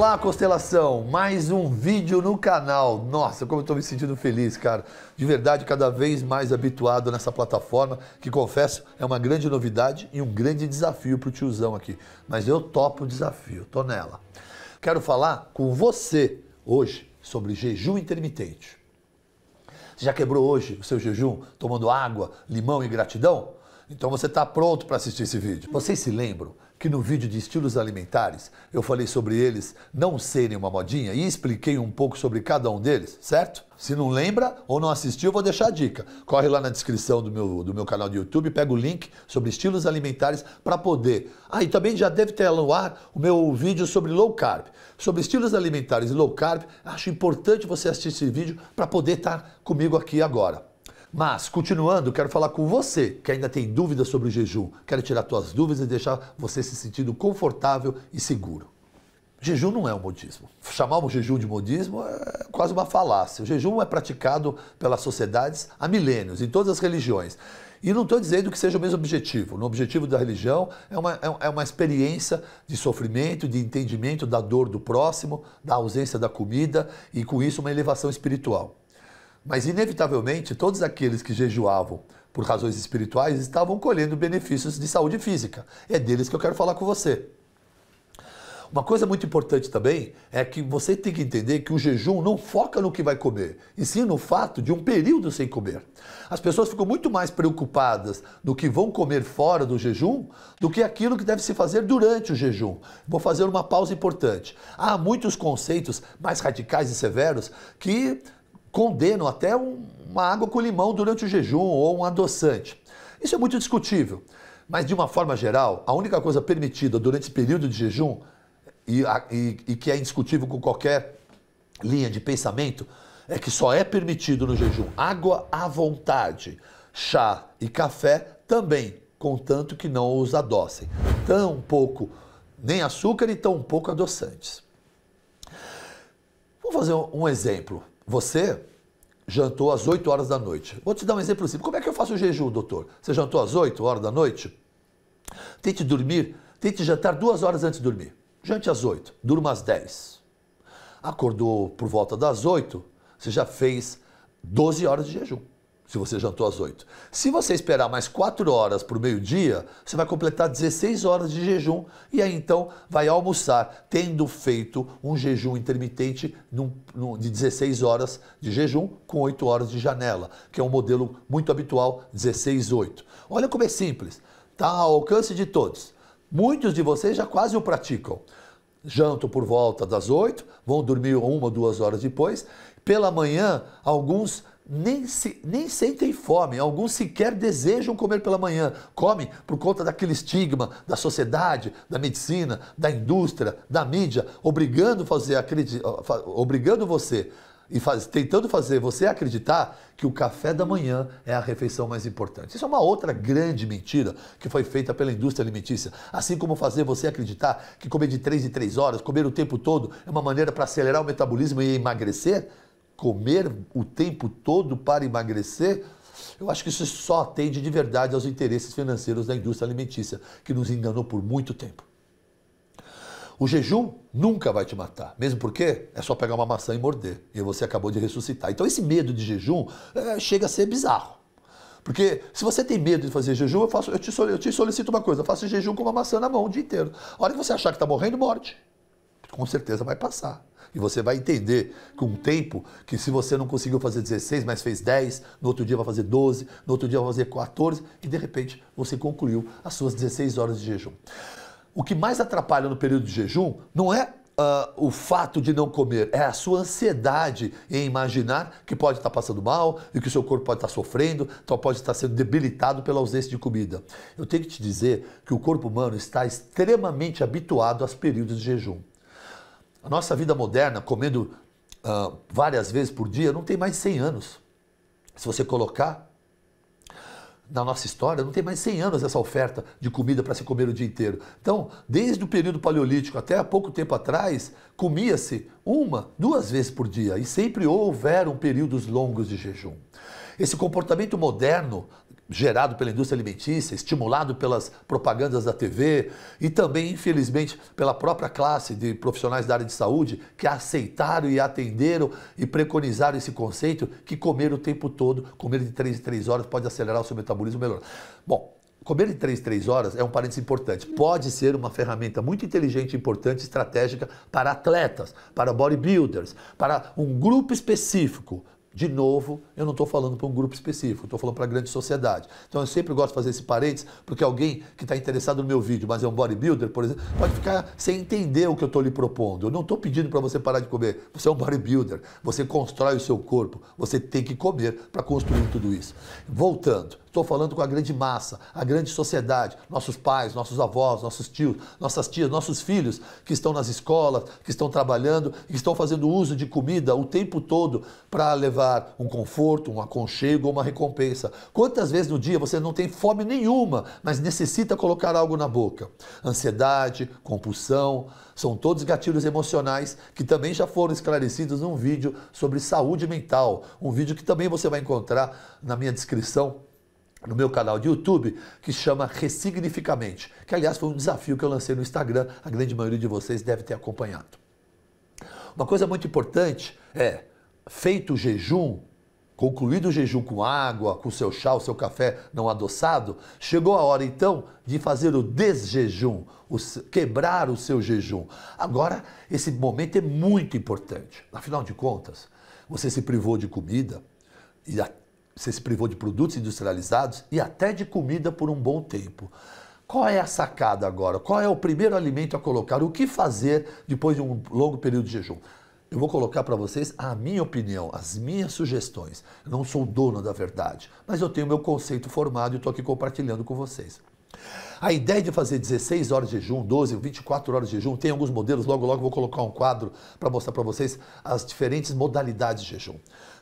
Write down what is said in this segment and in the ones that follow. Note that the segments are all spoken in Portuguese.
Olá, constelação! Mais um vídeo no canal. Nossa, como eu tô me sentindo feliz, cara. De verdade, cada vez mais habituado nessa plataforma, que confesso, é uma grande novidade e um grande desafio pro tiozão aqui. Mas eu topo o desafio, tô nela. Quero falar com você hoje sobre jejum intermitente. Você já quebrou hoje o seu jejum tomando água, limão e gratidão? Então você está pronto para assistir esse vídeo. Vocês se lembram que no vídeo de estilos alimentares eu falei sobre eles não serem uma modinha e expliquei um pouco sobre cada um deles, certo? Se não lembra ou não assistiu, vou deixar a dica. Corre lá na descrição do meu, do meu canal do YouTube, pega o link sobre estilos alimentares para poder. Ah, e também já deve ter no ar o meu vídeo sobre low carb. Sobre estilos alimentares e low carb, acho importante você assistir esse vídeo para poder estar tá comigo aqui agora. Mas, continuando, quero falar com você que ainda tem dúvidas sobre o jejum. Quero tirar suas dúvidas e deixar você se sentindo confortável e seguro. Jejum não é um modismo. Chamar o jejum de modismo é quase uma falácia. O jejum é praticado pelas sociedades há milênios, em todas as religiões. E não estou dizendo que seja o mesmo objetivo. O objetivo da religião é uma, é, é uma experiência de sofrimento, de entendimento da dor do próximo, da ausência da comida e, com isso, uma elevação espiritual. Mas, inevitavelmente, todos aqueles que jejuavam por razões espirituais estavam colhendo benefícios de saúde física. É deles que eu quero falar com você. Uma coisa muito importante também é que você tem que entender que o jejum não foca no que vai comer, e sim no fato de um período sem comer. As pessoas ficam muito mais preocupadas no que vão comer fora do jejum do que aquilo que deve se fazer durante o jejum. Vou fazer uma pausa importante. Há muitos conceitos mais radicais e severos que condenam até um, uma água com limão durante o jejum ou um adoçante. Isso é muito discutível, mas de uma forma geral, a única coisa permitida durante esse período de jejum e, e, e que é indiscutível com qualquer linha de pensamento é que só é permitido no jejum água à vontade, chá e café também, contanto que não os adocem. Tão pouco nem açúcar e tão pouco adoçantes. Vou fazer um exemplo. Você jantou às 8 horas da noite. Vou te dar um exemplo simples. Como é que eu faço o jejum, doutor? Você jantou às 8 horas da noite? Tente dormir, tente jantar duas horas antes de dormir. Jante às 8, durma às 10. Acordou por volta das 8, você já fez 12 horas de jejum se você jantou às 8. Se você esperar mais 4 horas para o meio-dia, você vai completar 16 horas de jejum e aí então vai almoçar, tendo feito um jejum intermitente num, num, de 16 horas de jejum com 8 horas de janela, que é um modelo muito habitual, 16-8. Olha como é simples, está ao alcance de todos. Muitos de vocês já quase o praticam. Jantam por volta das 8, vão dormir uma ou duas horas depois. Pela manhã, alguns nem, se, nem sentem fome, alguns sequer desejam comer pela manhã. Comem por conta daquele estigma da sociedade, da medicina, da indústria, da mídia, obrigando, fazer, obrigando você e faz, tentando fazer você acreditar que o café da manhã é a refeição mais importante. Isso é uma outra grande mentira que foi feita pela indústria alimentícia. Assim como fazer você acreditar que comer de 3 em 3 horas, comer o tempo todo, é uma maneira para acelerar o metabolismo e emagrecer, comer o tempo todo para emagrecer, eu acho que isso só atende de verdade aos interesses financeiros da indústria alimentícia, que nos enganou por muito tempo. O jejum nunca vai te matar, mesmo porque é só pegar uma maçã e morder, e você acabou de ressuscitar. Então, esse medo de jejum é, chega a ser bizarro. Porque se você tem medo de fazer jejum, eu, faço, eu, te, eu te solicito uma coisa: eu faço jejum com uma maçã na mão o dia inteiro. A hora que você achar que está morrendo, morte. Com certeza vai passar. E você vai entender com o tempo que se você não conseguiu fazer 16, mas fez 10, no outro dia vai fazer 12, no outro dia vai fazer 14 e de repente você concluiu as suas 16 horas de jejum. O que mais atrapalha no período de jejum não é Uh, o fato de não comer, é a sua ansiedade em imaginar que pode estar passando mal e que o seu corpo pode estar sofrendo, então pode estar sendo debilitado pela ausência de comida. Eu tenho que te dizer que o corpo humano está extremamente habituado aos períodos de jejum. A nossa vida moderna, comendo uh, várias vezes por dia, não tem mais 100 anos. Se você colocar na nossa história, não tem mais 100 anos essa oferta de comida para se comer o dia inteiro. Então, desde o período paleolítico até há pouco tempo atrás, comia-se uma, duas vezes por dia e sempre houveram períodos longos de jejum. Esse comportamento moderno gerado pela indústria alimentícia, estimulado pelas propagandas da TV e também, infelizmente, pela própria classe de profissionais da área de saúde que aceitaram e atenderam e preconizaram esse conceito que comer o tempo todo, comer de 3 em 3 horas pode acelerar o seu metabolismo melhor. Bom, comer de 3 em 3 horas é um parênteses importante. Pode ser uma ferramenta muito inteligente, importante, estratégica para atletas, para bodybuilders, para um grupo específico, de novo, eu não estou falando para um grupo específico, estou falando para a grande sociedade. Então eu sempre gosto de fazer esse parênteses, porque alguém que está interessado no meu vídeo, mas é um bodybuilder, por exemplo, pode ficar sem entender o que eu estou lhe propondo. Eu não estou pedindo para você parar de comer. Você é um bodybuilder, você constrói o seu corpo, você tem que comer para construir tudo isso. Voltando, Estou falando com a grande massa, a grande sociedade, nossos pais, nossos avós, nossos tios, nossas tias, nossos filhos que estão nas escolas, que estão trabalhando, que estão fazendo uso de comida o tempo todo para levar um conforto, um aconchego ou uma recompensa. Quantas vezes no dia você não tem fome nenhuma, mas necessita colocar algo na boca? Ansiedade, compulsão, são todos gatilhos emocionais que também já foram esclarecidos num vídeo sobre saúde mental, um vídeo que também você vai encontrar na minha descrição no meu canal de YouTube, que chama Ressignificamente, que aliás foi um desafio que eu lancei no Instagram, a grande maioria de vocês deve ter acompanhado. Uma coisa muito importante é, feito o jejum, concluído o jejum com água, com seu chá, o seu café não adoçado, chegou a hora então de fazer o desjejum, o, quebrar o seu jejum. Agora, esse momento é muito importante. Afinal de contas, você se privou de comida e até você se privou de produtos industrializados e até de comida por um bom tempo. Qual é a sacada agora? Qual é o primeiro alimento a colocar? O que fazer depois de um longo período de jejum? Eu vou colocar para vocês a minha opinião, as minhas sugestões. Eu não sou dono da verdade, mas eu tenho meu conceito formado e estou aqui compartilhando com vocês. A ideia de fazer 16 horas de jejum, 12, 24 horas de jejum, tem alguns modelos, logo logo vou colocar um quadro para mostrar para vocês as diferentes modalidades de jejum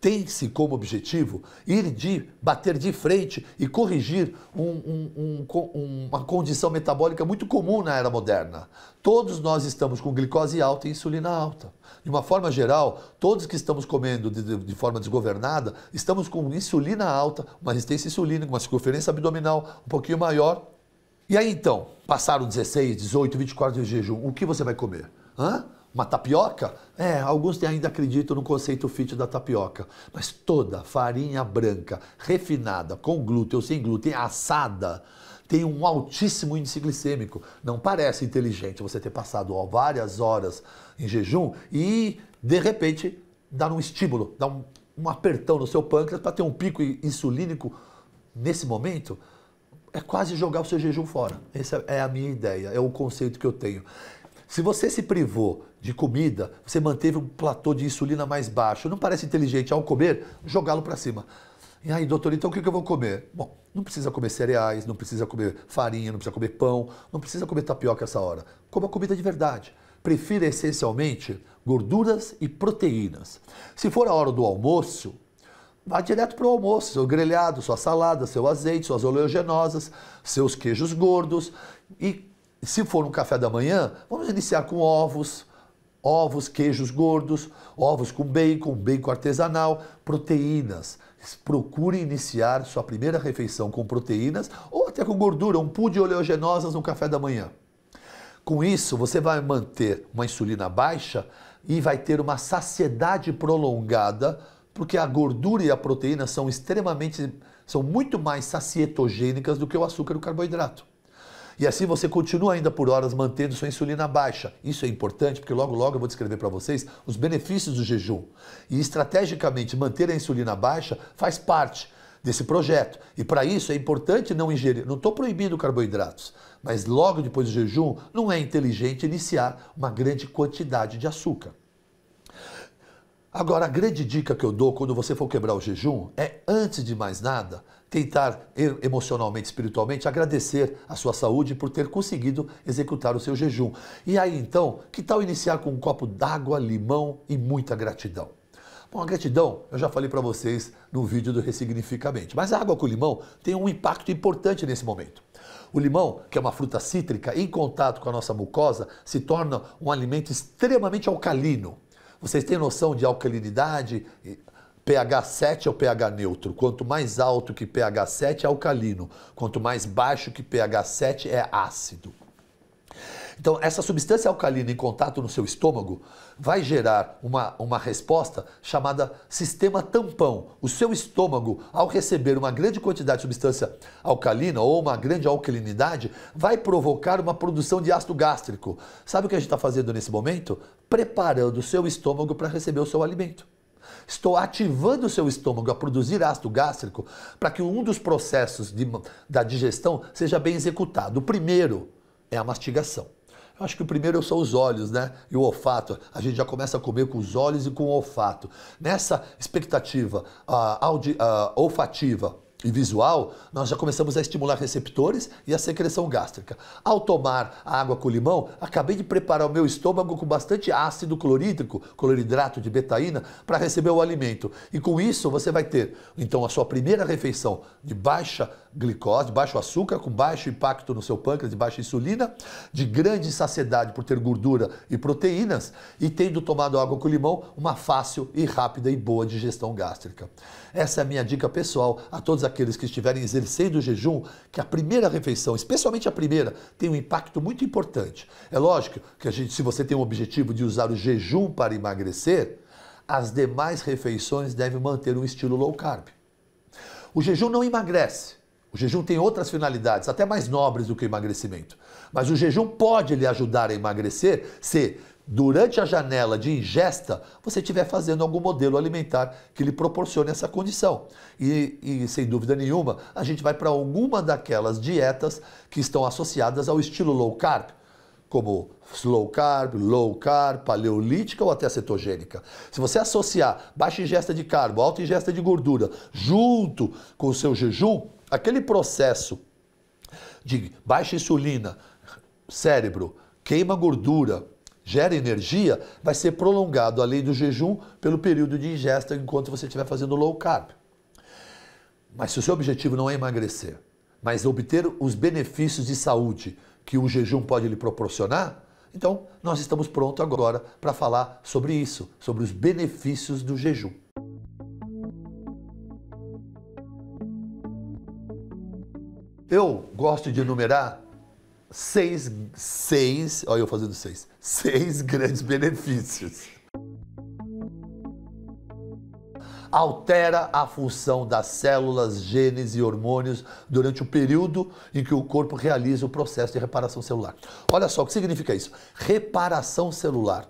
tem-se como objetivo ir de bater de frente e corrigir um, um, um, uma condição metabólica muito comum na era moderna. Todos nós estamos com glicose alta e insulina alta. De uma forma geral, todos que estamos comendo de, de, forma desgovernada, estamos com insulina alta, uma resistência insulínica, uma circunferência abdominal um pouquinho maior. E aí então, passaram 16, 18, 24 de jejum, o que você vai comer? Hã? Uma tapioca? É, alguns ainda acreditam no conceito fit da tapioca. Mas toda farinha branca, refinada, com glúten ou sem glúten, assada, tem um altíssimo índice glicêmico. Não parece inteligente você ter passado várias horas em jejum e, de repente, dar um estímulo, dar um, um apertão no seu pâncreas para ter um pico insulínico nesse momento. É quase jogar o seu jejum fora. Essa é a minha ideia, é o conceito que eu tenho. Se você se privou de comida, você manteve um platô de insulina mais baixo, não parece inteligente ao comer, jogá-lo para cima. E aí, doutor, então o que eu vou comer? Bom, não precisa comer cereais, não precisa comer farinha, não precisa comer pão, não precisa comer tapioca essa hora. Coma comida de verdade. Prefira essencialmente gorduras e proteínas. Se for a hora do almoço, vá direto para o almoço, seu grelhado, sua salada, seu azeite, suas oleaginosas, seus queijos gordos e se for um café da manhã, vamos iniciar com ovos, ovos, queijos gordos, ovos com bacon, bacon artesanal, proteínas. Procure iniciar sua primeira refeição com proteínas ou até com gordura, um pudim oleogenosas no café da manhã. Com isso, você vai manter uma insulina baixa e vai ter uma saciedade prolongada, porque a gordura e a proteína são extremamente, são muito mais sacietogênicas do que o açúcar e o carboidrato. E assim você continua ainda por horas mantendo sua insulina baixa. Isso é importante porque logo logo eu vou descrever para vocês os benefícios do jejum. E estrategicamente manter a insulina baixa faz parte desse projeto. E para isso é importante não ingerir, não estou proibindo carboidratos, mas logo depois do jejum não é inteligente iniciar uma grande quantidade de açúcar. Agora, a grande dica que eu dou quando você for quebrar o jejum é, antes de mais nada, tentar emocionalmente, espiritualmente, agradecer a sua saúde por ter conseguido executar o seu jejum. E aí então, que tal iniciar com um copo d'água, limão e muita gratidão? Bom, a gratidão, eu já falei para vocês no vídeo do Ressignificamente, mas a água com limão tem um impacto importante nesse momento. O limão, que é uma fruta cítrica, em contato com a nossa mucosa, se torna um alimento extremamente alcalino. Vocês têm noção de alcalinidade pH 7 é o pH neutro. Quanto mais alto que pH 7 é alcalino. Quanto mais baixo que pH 7 é ácido. Então, essa substância alcalina em contato no seu estômago vai gerar uma, uma resposta chamada sistema tampão. O seu estômago, ao receber uma grande quantidade de substância alcalina ou uma grande alcalinidade, vai provocar uma produção de ácido gástrico. Sabe o que a gente está fazendo nesse momento? Preparando o seu estômago para receber o seu alimento. Estou ativando o seu estômago a produzir ácido gástrico para que um dos processos de, da digestão seja bem executado. O primeiro é a mastigação. Eu acho que o primeiro são os olhos, né? E o olfato. A gente já começa a comer com os olhos e com o olfato. Nessa expectativa uh, audi, uh, olfativa e visual, nós já começamos a estimular receptores e a secreção gástrica. Ao tomar a água com limão, acabei de preparar o meu estômago com bastante ácido clorídrico, cloridrato de betaína, para receber o alimento. E com isso você vai ter, então, a sua primeira refeição de baixa glicose, baixo açúcar, com baixo impacto no seu pâncreas, de baixa insulina, de grande saciedade por ter gordura e proteínas, e tendo tomado água com limão, uma fácil e rápida e boa digestão gástrica. Essa é a minha dica pessoal a todos aqueles que estiverem exercendo o jejum, que a primeira refeição, especialmente a primeira, tem um impacto muito importante. É lógico que a gente, se você tem o objetivo de usar o jejum para emagrecer, as demais refeições devem manter um estilo low carb. O jejum não emagrece, o jejum tem outras finalidades, até mais nobres do que o emagrecimento. Mas o jejum pode lhe ajudar a emagrecer se, durante a janela de ingesta, você estiver fazendo algum modelo alimentar que lhe proporcione essa condição. E, e sem dúvida nenhuma, a gente vai para alguma daquelas dietas que estão associadas ao estilo low carb como slow carb, low carb, paleolítica ou até cetogênica. Se você associar baixa ingesta de carbo, alta ingesta de gordura junto com o seu jejum, Aquele processo de baixa insulina, cérebro, queima gordura, gera energia, vai ser prolongado além do jejum pelo período de ingesta enquanto você estiver fazendo low carb. Mas se o seu objetivo não é emagrecer, mas obter os benefícios de saúde que o jejum pode lhe proporcionar, então nós estamos prontos agora para falar sobre isso, sobre os benefícios do jejum. Eu gosto de enumerar seis, seis, olha eu fazendo seis, seis grandes benefícios. Altera a função das células, genes e hormônios durante o período em que o corpo realiza o processo de reparação celular. Olha só o que significa isso: reparação celular.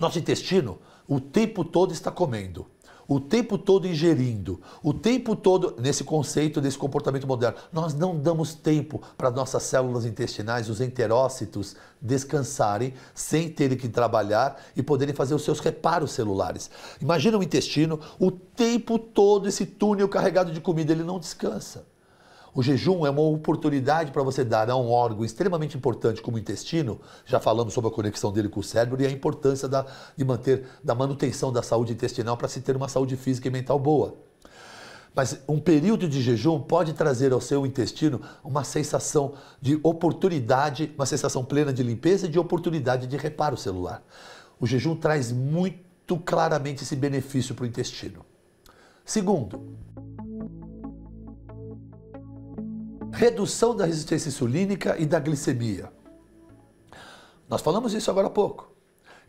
Nosso intestino o tempo todo está comendo o tempo todo ingerindo, o tempo todo nesse conceito desse comportamento moderno. Nós não damos tempo para nossas células intestinais, os enterócitos, descansarem sem terem que trabalhar e poderem fazer os seus reparos celulares. Imagina o intestino, o tempo todo esse túnel carregado de comida, ele não descansa. O jejum é uma oportunidade para você dar a um órgão extremamente importante como o intestino, já falamos sobre a conexão dele com o cérebro e a importância da, de manter, da manutenção da saúde intestinal para se ter uma saúde física e mental boa. Mas um período de jejum pode trazer ao seu intestino uma sensação de oportunidade, uma sensação plena de limpeza e de oportunidade de reparo celular. O jejum traz muito claramente esse benefício para o intestino. Segundo, redução da resistência insulínica e da glicemia. Nós falamos isso agora há pouco.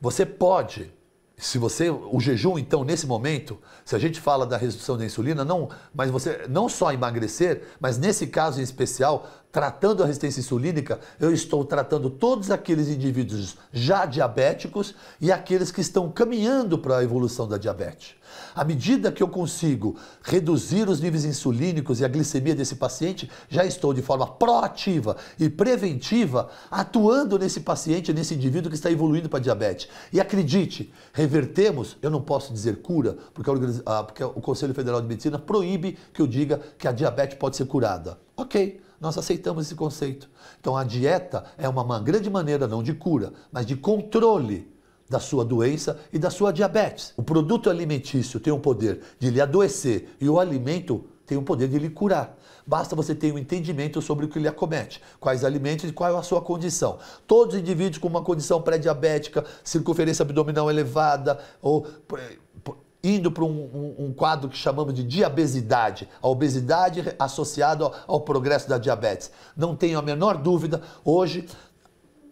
Você pode, se você o jejum então nesse momento, se a gente fala da redução da insulina, não, mas você não só emagrecer, mas nesse caso em especial tratando a resistência insulínica, eu estou tratando todos aqueles indivíduos já diabéticos e aqueles que estão caminhando para a evolução da diabetes. À medida que eu consigo reduzir os níveis insulínicos e a glicemia desse paciente, já estou de forma proativa e preventiva atuando nesse paciente, nesse indivíduo que está evoluindo para diabetes. E acredite, revertemos, eu não posso dizer cura, porque, a, ah, porque o Conselho Federal de Medicina proíbe que eu diga que a diabetes pode ser curada. Ok, nós aceitamos esse conceito. Então a dieta é uma, uma grande maneira, não de cura, mas de controle da sua doença e da sua diabetes. O produto alimentício tem o poder de lhe adoecer e o alimento tem o poder de lhe curar. Basta você ter um entendimento sobre o que lhe acomete, quais alimentos e qual é a sua condição. Todos os indivíduos com uma condição pré-diabética, circunferência abdominal elevada ou indo para um, um, um, quadro que chamamos de diabesidade, a obesidade associada ao, ao progresso da diabetes. Não tenho a menor dúvida, hoje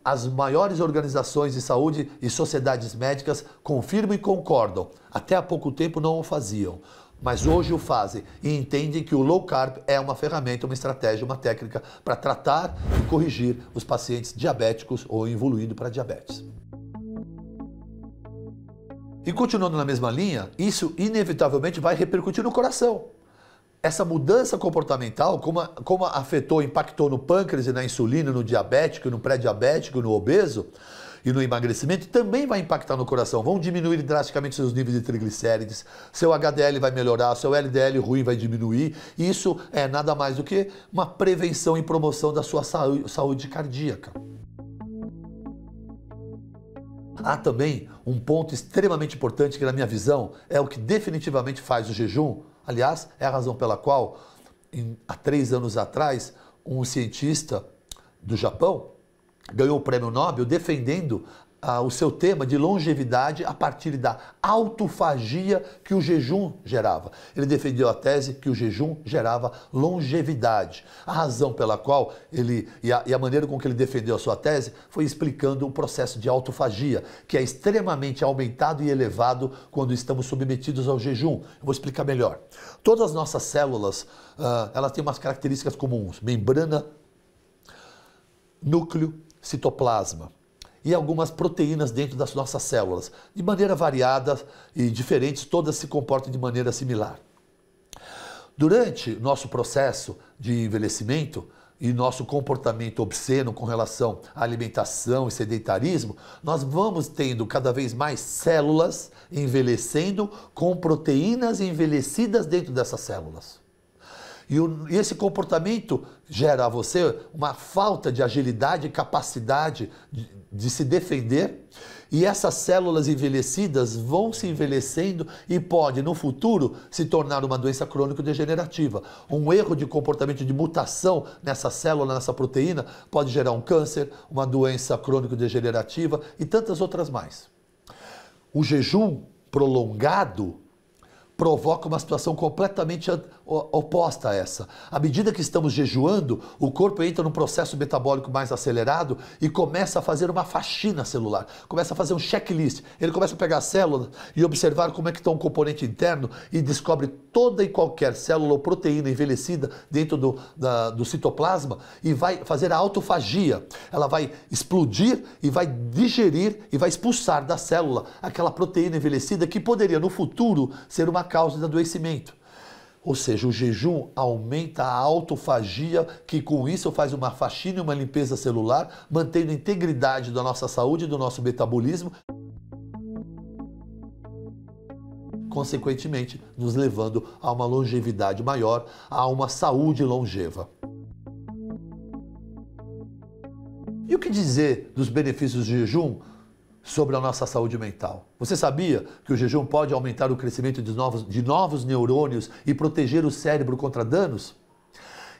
as maiores organizações de saúde e sociedades médicas confirmam e concordam. Até há pouco tempo não o faziam, mas hoje o fazem e entendem que o low carb é uma ferramenta, uma estratégia, uma técnica para tratar e corrigir os pacientes diabéticos ou evoluindo para diabetes. E continuando na mesma linha, isso inevitavelmente vai repercutir no coração. Essa mudança comportamental, como, como afetou, impactou no pâncreas e na insulina, no diabético, no pré-diabético, no obeso, e no emagrecimento também vai impactar no coração. Vão diminuir drasticamente seus níveis de triglicérides, seu HDL vai melhorar, seu LDL ruim vai diminuir. Isso é nada mais do que uma prevenção e promoção da sua saúde cardíaca. Há também um ponto extremamente importante que, na minha visão, é o que definitivamente faz o jejum. Aliás, é a razão pela qual, em, há três anos atrás, um cientista do Japão ganhou o prêmio Nobel defendendo ah, o seu tema de longevidade a partir da autofagia que o jejum gerava. Ele defendeu a tese que o jejum gerava longevidade. A razão pela qual ele, e a, e a maneira com que ele defendeu a sua tese, foi explicando o processo de autofagia, que é extremamente aumentado e elevado quando estamos submetidos ao jejum. Eu vou explicar melhor. Todas as nossas células, ah, elas têm umas características comuns, membrana, núcleo, citoplasma e algumas proteínas dentro das nossas células. De maneira variada e diferentes, todas se comportam de maneira similar. Durante nosso processo de envelhecimento e nosso comportamento obsceno com relação à alimentação e sedentarismo, nós vamos tendo cada vez mais células envelhecendo com proteínas envelhecidas dentro dessas células. E, o, e, esse comportamento gera a você uma falta de agilidade, capacidade de, de se defender. E essas células envelhecidas vão se envelhecendo e pode, no futuro, se tornar uma doença crônico-degenerativa. Um erro de comportamento de mutação nessa célula, nessa proteína, pode gerar um câncer, uma doença crônico-degenerativa e tantas outras mais. O jejum prolongado provoca uma situação completamente oposta a essa. À medida que estamos jejuando, o corpo entra num processo metabólico mais acelerado e começa a fazer uma faxina celular, começa a fazer um checklist. Ele começa a pegar a célula e observar como é que está um componente interno e descobre toda e qualquer célula ou proteína envelhecida dentro do, da, do citoplasma e vai fazer a autofagia. Ela vai explodir e vai digerir e vai expulsar da célula aquela proteína envelhecida que poderia no futuro ser uma causa de adoecimento. Ou seja, o jejum aumenta a autofagia, que com isso faz uma faxina e uma limpeza celular, mantendo a integridade da nossa saúde e do nosso metabolismo. Consequentemente, nos levando a uma longevidade maior, a uma saúde longeva. E o que dizer dos benefícios do jejum? sobre a nossa saúde mental. Você sabia que o jejum pode aumentar o crescimento de novos, de novos neurônios e proteger o cérebro contra danos?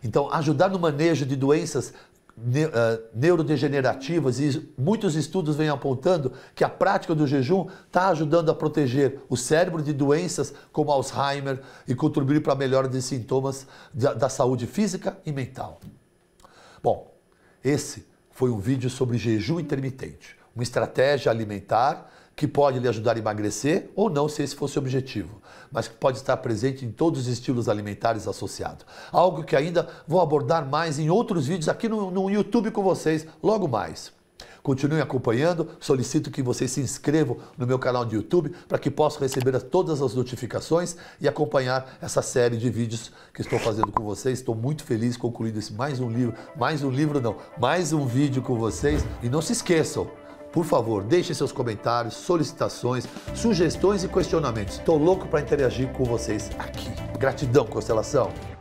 Então, ajudar no manejo de doenças ne uh, neurodegenerativas e muitos estudos vêm apontando que a prática do jejum está ajudando a proteger o cérebro de doenças como Alzheimer e contribuir para a melhora de sintomas da, da saúde física e mental. Bom, esse foi um vídeo sobre jejum intermitente uma estratégia alimentar que pode lhe ajudar a emagrecer ou não, se esse fosse o objetivo, mas que pode estar presente em todos os estilos alimentares associados. Algo que ainda vou abordar mais em outros vídeos aqui no, no YouTube com vocês logo mais. Continuem acompanhando, solicito que vocês se inscrevam no meu canal de YouTube para que possam receber todas as notificações e acompanhar essa série de vídeos que estou fazendo com vocês. Estou muito feliz concluindo esse mais um livro, mais um livro não, mais um vídeo com vocês. E não se esqueçam, por favor, deixe seus comentários, solicitações, sugestões e questionamentos. Estou louco para interagir com vocês aqui. Gratidão, constelação.